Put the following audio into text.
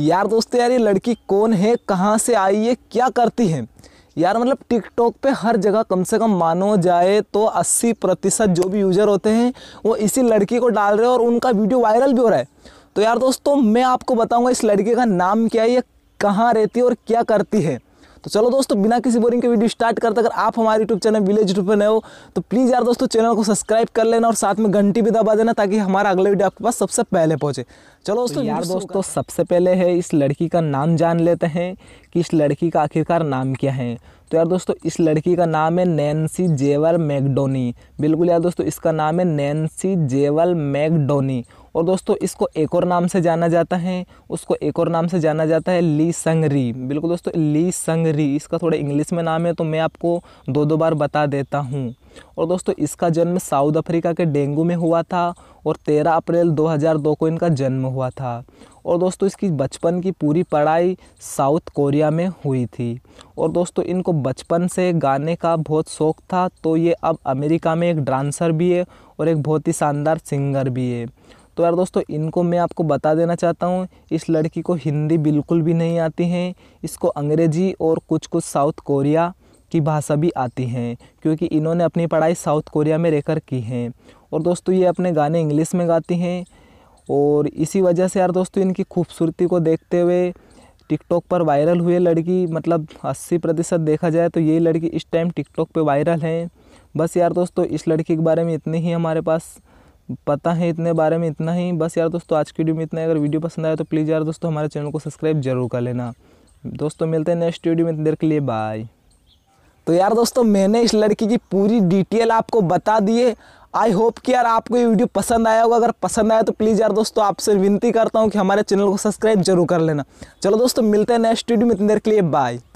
यार दोस्तों यार ये लड़की कौन है कहाँ से आई है क्या करती है यार मतलब टिकटॉक पे हर जगह कम से कम मानो जाए तो 80 प्रतिशत जो भी यूज़र होते हैं वो इसी लड़की को डाल रहे हैं और उनका वीडियो वायरल भी हो रहा है तो यार दोस्तों मैं आपको बताऊंगा इस लड़की का नाम क्या है ये कहाँ रहती है और क्या करती है तो चलो दोस्तों बिना किसी बोरिंग के वीडियो स्टार्ट करते अगर आप हमारे यूट्यूब चैनल विलेज यूट्यूब पर नए हो तो प्लीज़ यार दोस्तों चैनल को सब्सक्राइब कर लेना और साथ में घंटी भी दबा देना ताकि हमारा अगले वीडियो आपके पास सबसे पहले पहुँचे चलो तो दोस्तों यार दोस्तों सबसे पहले है इस लड़की का नाम जान लेते हैं कि इस लड़की का आखिरकार नाम क्या है तो यार दोस्तों इस लड़की का नाम है नैन्सी जेवल मैकडोनी बिल्कुल यार दोस्तों इसका नाम है नैन्सी जेवल मैकडोनी और दोस्तों इसको एक और नाम से जाना जाता है उसको एक और नाम से जाना जाता है ली संगरी बिल्कुल दोस्तों ली संगरी इसका थोड़ा इंग्लिश में नाम है तो मैं आपको दो दो बार बता देता हूँ और दोस्तों इसका जन्म साउथ अफ्रीका के डेंगू में हुआ था और 13 अप्रैल 2002 को इनका जन्म हुआ था और दोस्तों इसकी बचपन की पूरी पढ़ाई साउथ कोरिया में हुई थी और दोस्तों इनको बचपन से गाने का बहुत शौक़ था तो ये अब अमेरिका में एक डांसर भी है और एक बहुत ही शानदार सिंगर भी है तो यार दोस्तों इनको मैं आपको बता देना चाहता हूँ इस लड़की को हिंदी बिल्कुल भी नहीं आती है इसको अंग्रेजी और कुछ कुछ साउथ कोरिया की भाषा भी आती हैं क्योंकि इन्होंने अपनी पढ़ाई साउथ कोरिया में रहकर की है और दोस्तों ये अपने गाने इंग्लिश में गाती हैं और इसी वजह से यार दोस्तों इनकी खूबसूरती को देखते हुए टिकटॉक पर वायरल हुए लड़की मतलब 80 प्रतिशत देखा जाए तो ये लड़की इस टाइम टिकटॉक पे वायरल है बस यार दोस्तों इस लड़की के बारे में इतनी ही हमारे पास पता है इतने बारे में इतना ही बस यार दोस्तों आज की वीडियो में इतना अगर वीडियो पसंद आया तो प्लीज़ यार दोस्तों हमारे चैनल को सब्सक्राइब जरूर कर लेना दोस्तों मिलते हैं नेक्स्ट वीडियो में इतनी देर के लिए बाय तो यार दोस्तों मैंने इस लड़की की पूरी डिटेल आपको बता दिए आई होप कि यार आपको ये वीडियो पसंद आया होगा अगर पसंद आया तो प्लीज़ यार दोस्तों आपसे विनती करता हूँ कि हमारे चैनल को सब्सक्राइब जरूर कर लेना चलो दोस्तों मिलते हैं नेक्स्ट वीडियो में इतनी देर के लिए बाय